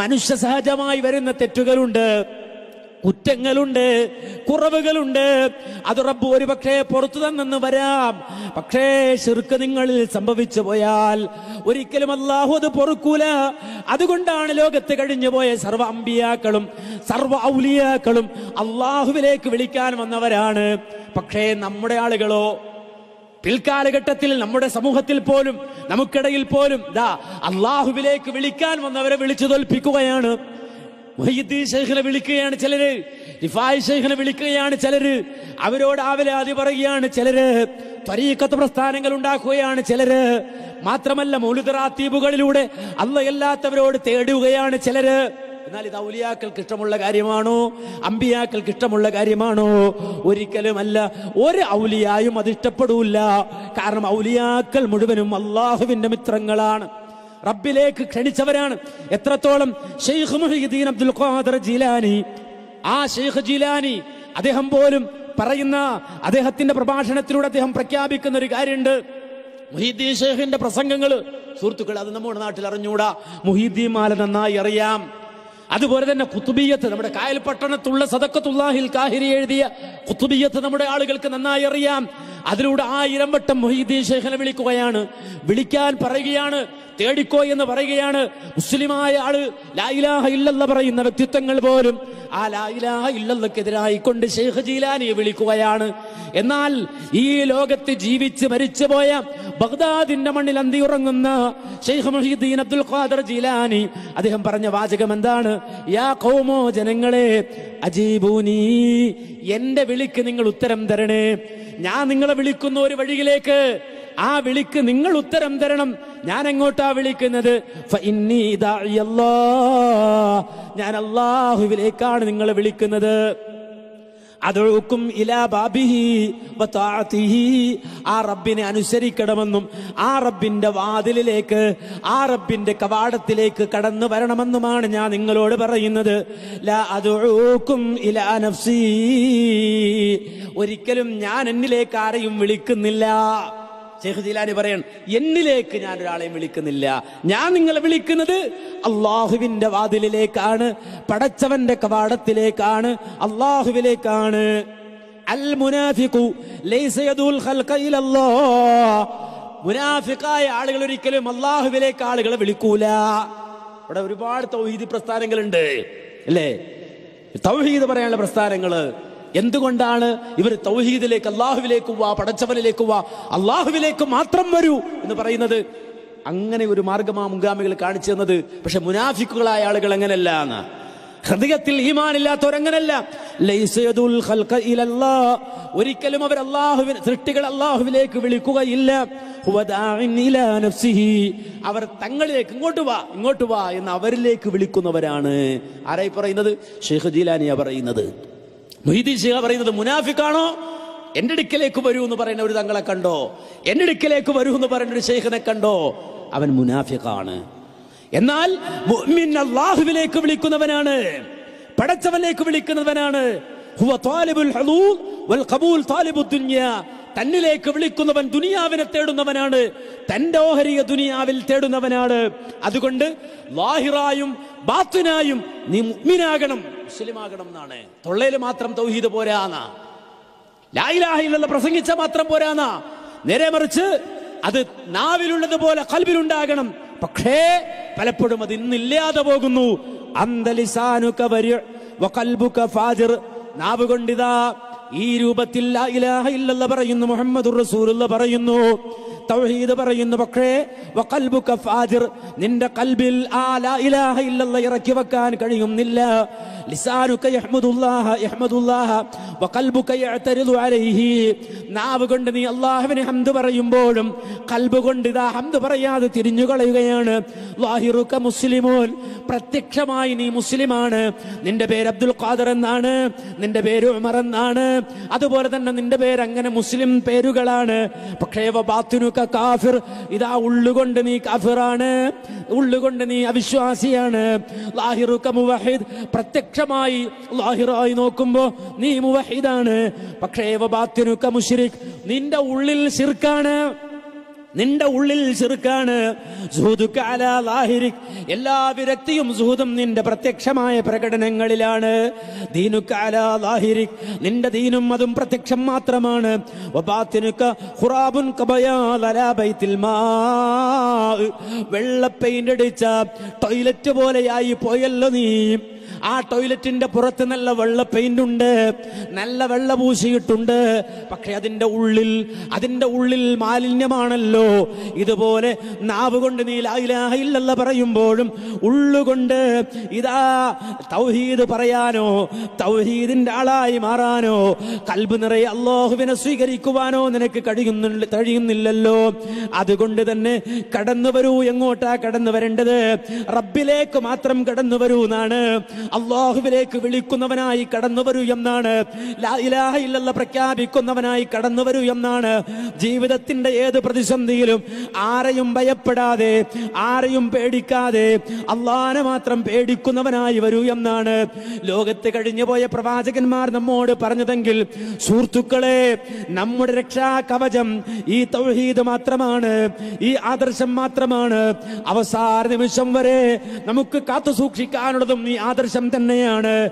മനുഷ്യ സഹജമായി വരുന്ന തെറ്റുകളുണ്ട് കുറ്റങ്ങളുണ്ട് കുറവുകളുണ്ട് അത് റബ്ബ് ഒരു പക്ഷേ പുറത്തു തന്നെന്ന് വരാം പക്ഷേ ശിർക്ക് നിങ്ങളിൽ സംഭവിച്ചു പോയാൽ ഒരിക്കലും അല്ലാഹു അത് പൊറുക്കൂല അതുകൊണ്ടാണ് ലോകത്ത് കഴിഞ്ഞു പോയ സർവ അമ്പിയാക്കളും സർവ ഔലിയാക്കളും അള്ളാഹുവിലേക്ക് വിളിക്കാൻ വന്നവരാണ് പക്ഷേ നമ്മുടെ ആളുകളോ പിൽക്കാലഘട്ടത്തിൽ നമ്മുടെ സമൂഹത്തിൽ പോലും നമുക്കിടയിൽ പോലും ദാ അള്ളാഹുവിലേക്ക് വിളിക്കാൻ വന്നവരെ വിളിച്ചു തോൽപ്പിക്കുകയാണ് മൊഹീദ്ദീൻ വിളിക്കുകയാണ് ചിലര് റിഫായ് ഷെയ്ഖിനെ വിളിക്കുകയാണ് ചിലര് അവരോട് ആവലാതി പറയുകയാണ് ചിലര് ത്വരീക്കത്ത് പ്രസ്ഥാനങ്ങൾ ഉണ്ടാക്കുകയാണ് ചിലര് മാത്രമല്ല മൗലിദ് റാത്തീബുകളിലൂടെ അല്ല എല്ലാത്തവരോട് തേടുകയാണ് ചിലര് എന്നാൽ ഇത് ഔലിയാക്കൾക്ക് ഇഷ്ടമുള്ള കാര്യമാണോ അമ്പിയാക്കൾക്ക് ഇഷ്ടമുള്ള കാര്യമാണോ ഒരിക്കലുമല്ല ഒരു ഔലിയായും അത് ഇഷ്ടപ്പെടൂല്ല കാരണം ഔലിയാക്കൾ മുഴുവനും അള്ളാഹുവിന്റെ മിത്രങ്ങളാണ് റബ്ബിലേക്ക് ക്ഷണിച്ചവരാണ് എത്രത്തോളം ഷെയ്ഖ് മുഹീദ്ദീൻ അബ്ദുൽ ഖാദർ ജീലാനി ആ ഷെയ്ഖ് ജീലാനി അദ്ദേഹം പോലും പറയുന്ന അദ്ദേഹത്തിന്റെ പ്രഭാഷണത്തിലൂടെ അദ്ദേഹം പ്രഖ്യാപിക്കുന്ന ഒരു കാര്യമുണ്ട് മുഹീദ്ദീൻ ഷെയ്ഖിന്റെ പ്രസംഗങ്ങൾ സുഹൃത്തുക്കൾ അത് നമ്മുടെ നാട്ടിൽ അറിഞ്ഞൂടാ മുഹീദ്ദീൻ മാല നന്നായി അറിയാം അതുപോലെ തന്നെ കുത്തുബിയത്ത് നമ്മുടെ കായൽ പട്ടണത്തുള്ള സദക്കത്തുല്ലാഹിൽ കാഹിരി എഴുതിയ കുത്തുബിയത്ത് നമ്മുടെ ആളുകൾക്ക് നന്നായി അറിയാം അതിലൂടെ ആയിരം വട്ടം മൊഹീദ്ദീൻ ശേഖനെ വിളിക്കുകയാണ് വിളിക്കാൻ പറയുകയാണ് തേടിക്കോ എന്ന് പറയുകയാണ് മുസ്ലിമായ ആള് ലായിലാഹ ഇല്ലെന്ന് പറയുന്ന വ്യക്തിത്വങ്ങൾ പോലും ആ ലായിലാഹ ഇല്ലെന്നൊക്കെതിരായി കൊണ്ട് ഷെയ്ഖ് ജീലാനിയെ വിളിക്കുകയാണ് എന്നാൽ ഈ ലോകത്ത് ജീവിച്ച് മരിച്ചു പോയ ബഗ്ദാദിന്റെ മണ്ണിൽ അന്തി ഉറങ്ങുന്ന ഷെയ്ഖ് മുഹീദ്ദീൻ അബ്ദുൽ ഖാദർ ജീലാനി അദ്ദേഹം പറഞ്ഞ വാചകം എന്താണ് യാ കൗമോ ജനങ്ങളെ അജീബൂനി എന്റെ വിളിക്ക് നിങ്ങൾ ഉത്തരം തരണേ ഞാൻ നിങ്ങളെ വിളിക്കുന്ന ഒരു വഴിയിലേക്ക് ആ വിളിക്ക് നിങ്ങൾ ഉത്തരം തരണം ഞാൻ എങ്ങോട്ടാ വിളിക്കുന്നത് ഞാൻ അള്ളാഹുവിലേക്കാണ് നിങ്ങളെ വിളിക്കുന്നത് അതൊഴുക്കും ഇലാ ബാബിഹി ആ റബ്ബിനെ അനുസരിക്കണമെന്നും ആ റബ്ബിന്റെ വാതിലിലേക്ക് ആ റബ്ബിന്റെ കവാടത്തിലേക്ക് കടന്നു വരണമെന്നുമാണ് ഞാൻ നിങ്ങളോട് പറയുന്നത് ഇലാ നഫ്സി ഒരിക്കലും ഞാൻ എന്നിലേക്ക് ആരെയും വിളിക്കുന്നില്ല ഷെയ്ഖ് പറയണം എന്നിലേക്ക് ഞാൻ ഒരാളെയും വിളിക്കുന്നില്ല ഞാൻ നിങ്ങളെ വിളിക്കുന്നത് അള്ളാഹുവിന്റെ വാതിലിലേക്കാണ് പടച്ചവന്റെ കവാടത്തിലേക്കാണ് അള്ളാഹുവിലേക്കാണ് അൽ മുനാഫിഖു മുനാഫിക്കായ ആളുകൾ ഒരിക്കലും അള്ളാഹുവിലേക്ക് ആളുകളെ വിളിക്കൂല ഇവിടെ ഒരുപാട് തൗഹീദി പ്രസ്ഥാനങ്ങളുണ്ട് അല്ലേ തൗഹീദ് പറയാനുള്ള പ്രസ്ഥാനങ്ങള് എന്തുകൊണ്ടാണ് ഇവർ തൗഹീദിലേക്ക് അള്ളാഹുവിലേക്ക് വാ പടച്ചവനിലേക്ക് വാ അള്ളാഹുവിലേക്ക് മാത്രം വരൂ എന്ന് പറയുന്നത് അങ്ങനെ ഒരു മാർഗമാ മുൻഗാമികൾ കാണിച്ചു തന്നത് പക്ഷെ മുനാഫിക്കുകളായ ആളുകൾ എങ്ങനെയല്ല എന്ന് ഹൃദയത്തിൽ ഈമാനില്ലാത്തവരങ്ങനല്ല ഒരിക്കലും അവർ അള്ളാഹുവിന് സൃഷ്ടികൾ അള്ളാഹുവിലേക്ക് വിളിക്കുകയില്ല അവർ തങ്ങളിലേക്ക് ഇങ്ങോട്ട് വാ ഇങ്ങോട്ട് വാ എന്ന് അവരിലേക്ക് വിളിക്കുന്നവരാണ് ആരായി പറയുന്നത് ഷെയ്ഖ് ജീലാനിയ പറയുന്നത് മൊയ്തീൻ ശിഹ പറയുന്നത് മുനാഫിക്കാണോ എൻ്റെ അടുക്കലേക്ക് വരൂ എന്ന് പറയുന്ന ഒരു തങ്ങളെ കണ്ടോ എൻ്റെ അടുക്കലേക്ക് വരൂ എന്ന് പറയുന്ന ഒരു ശേഖനെ കണ്ടോ അവൻ മുനാഫിക്കാണ് എന്നാൽ മുഅ്മിൻ അള്ളാഹുവിലേക്ക് വിളിക്കുന്നവനാണ് പടച്ചവനിലേക്ക് വിളിക്കുന്നവനാണ് ഹുവ വൽ ഖബൂൽ തന്നിലേക്ക് വിളിക്കുന്നവൻ ദുനിയാവിനെ തേടുന്നവനാണ് തന്റെ ഓഹരിയ ദുനിയാവിൽ തേടുന്നവനാണ് അതുകൊണ്ട് ലാഹിറായും ബാത്തിനായും നീ മുഗ്മിനാകണം മുസ്ലിമാകണം എന്നാണ് തൊള്ളയിൽ മാത്രം തൗഹീദ് പോരാന്നാ ലായിലാഹിലുള്ള പ്രസംഗിച്ച മാത്രം പോരാന്നാ നേരെ മറിച്ച് അത് നാവിലുള്ളത് പോലെ കൽവിലുണ്ടാകണം പക്ഷേ പലപ്പോഴും അത് ഇന്നില്ലാതെ പോകുന്നു നാവ് കൊണ്ടിതാ ഈ രൂപത്തിൽ പറയുന്നു മുഹമ്മദ് റസൂലുള്ള പറയുന്നു തൗഹീദ് പറയുന്നു പക്ഷേ നിന്റെ കൽബിൽ ഇറക്കി വെക്കാൻ കഴിയുന്നില്ല ലിസാനുക യഹ്മദുല്ലാഹ യഹ്മദുല്ലാഹ വഖൽബുക യഅതരിദു അലൈഹി നാവ് കൊണ്ട് നീ അല്ലാഹുവിനെ ഹംദ് പറയുമ്പോഴും കൽബ് കൊണ്ട് ദാ ഹംദ് പറയാതെ തിരിഞ്ഞു കളയുകയാണ് ലാഹിറുക മുസ്ലിമോൻ പ്രത്യക്ഷമായി നീ മുസ്ലിമാണ് നിന്റെ പേര് അബ്ദുൽ ഖാദർ എന്നാണ് നിന്റെ പേര് ഉമർ എന്നാണ് അതുപോലെ തന്നെ നിന്റെ പേര് അങ്ങനെ മുസ്ലിം പേരുകളാണ് പക്ഷേ വബാത്തുനുക കാഫിർ ഇതാ ഉള്ളുകൊണ്ട് നീ കാഫിറാണ് ഉള്ളുകൊണ്ട് നീ അവിശ്വാസിയാണ് ലാഹിറുക മുവഹിദ് പ്രത്യക്ഷ പ്രത്യക്ഷമായി ലാഹിറായി നോക്കുമ്പോൾ നീ മുവഹിദാണ് പക്ഷേ നിന്റെ ഉള്ളിൽ ശിർക്കാണ് നിന്റെ ഉള്ളിൽ ചെറുക്കാണ് എല്ലാ വിരക്തിയും സുഹൃതും നിന്റെ പ്രത്യക്ഷമായ പ്രകടനങ്ങളിലാണ് നിന്റെ ദീനും അതും പ്രത്യക്ഷം മാത്രമാണ് വെള്ള പെയിന്റ് അടിച്ച ടോയ്ലറ്റ് പോലെയായി പോയല്ലോ നീ ആ ടോയ്ലറ്റിന്റെ പുറത്ത് നല്ല വെള്ള പെയിന്റ് ഉണ്ട് നല്ല വെള്ള പൂശിയിട്ടുണ്ട് പക്ഷെ അതിന്റെ ഉള്ളിൽ അതിന്റെ ഉള്ളിൽ മാലിന്യമാണല്ലോ ഇതുപോലെ നാവ് കൊണ്ട് നീലായില്ല പറയുമ്പോഴും ഉള്ളുകൊണ്ട് ഇതാ തൗഹീദ് പറയാനോ തൗഹീദിന്റെ ആളായി മാറാനോ കൽബ് നിറയെ അള്ളാഹുവിനെ സ്വീകരിക്കുവാനോ നിനക്ക് കഴിയുന്നില്ല കഴിയുന്നില്ലല്ലോ അതുകൊണ്ട് തന്നെ കടന്നു വരൂ എങ്ങോട്ടാ കടന്നു വരേണ്ടത് റബ്ബിലേക്ക് മാത്രം കടന്നു വരൂ എന്നാണ് അള്ളാഹുവിലേക്ക് വിളിക്കുന്നവനായി കടന്നു വരൂ എന്നാണ് പ്രഖ്യാപിക്കുന്നവനായി കടന്നു വരൂ എന്നാണ് ജീവിതത്തിന്റെ ഏത് പ്രതിസന്ധിയിലും ആരെയും ഭയപ്പെടാതെ ആരെയും പേടിക്കാതെ അള്ളാനെ മാത്രം പേടിക്കുന്നവനായി വരൂ എന്നാണ് ലോകത്ത് കഴിഞ്ഞു പോയ പ്രവാചകന്മാർ നമ്മോട് പറഞ്ഞതെങ്കിൽ സുഹൃത്തുക്കളെ നമ്മുടെ രക്ഷാ കവചം ഈ തൗഹീദ് മാത്രമാണ് ഈ ആദർശം മാത്രമാണ് അവസാന നിമിഷം വരെ നമുക്ക് കാത്തു സൂക്ഷിക്കാനുള്ളതും ഈ ആദർശം തന്നെയാണ്